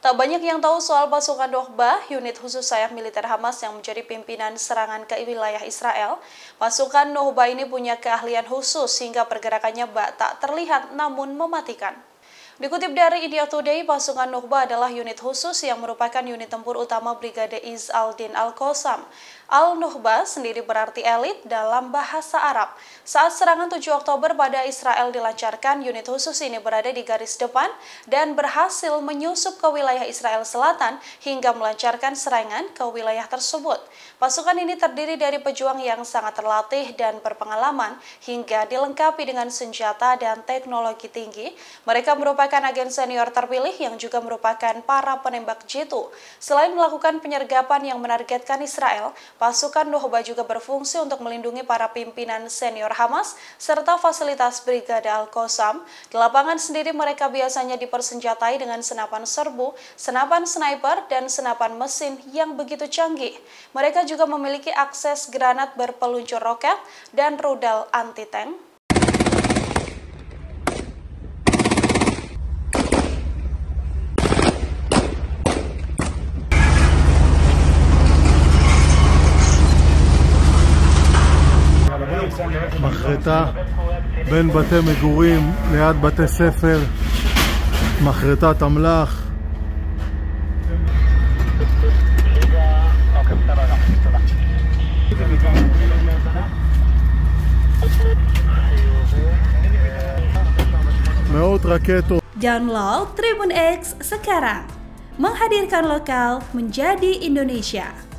Tak banyak yang tahu soal pasukan Dohba, unit khusus sayap militer Hamas yang menjadi pimpinan serangan ke wilayah Israel. Pasukan Dohba ini punya keahlian khusus sehingga pergerakannya bak tak terlihat namun mematikan. Dikutip dari India Today, pasukan Nuhba adalah unit khusus yang merupakan unit tempur utama Brigade Iz al-Din Al-Qasam. Al-Nuhba sendiri berarti elit dalam bahasa Arab. Saat serangan 7 Oktober pada Israel dilancarkan, unit khusus ini berada di garis depan dan berhasil menyusup ke wilayah Israel Selatan hingga melancarkan serangan ke wilayah tersebut. Pasukan ini terdiri dari pejuang yang sangat terlatih dan berpengalaman hingga dilengkapi dengan senjata dan teknologi tinggi. Mereka merupakan merupakan agen senior terpilih yang juga merupakan para penembak jitu. Selain melakukan penyergapan yang menargetkan Israel, pasukan Nuhoba juga berfungsi untuk melindungi para pimpinan senior Hamas serta fasilitas Brigade Al-Qassam. Di lapangan sendiri mereka biasanya dipersenjatai dengan senapan serbu, senapan sniper, dan senapan mesin yang begitu canggih. Mereka juga memiliki akses granat berpeluncur roket dan rudal anti-tank מחרטה בין בתי מגורים ליד בתי ספר, מחרטת אמל"ח. מאות רקטות. Download Tribun X sekarang. Menghadirkan lokal menjadi Indonesia.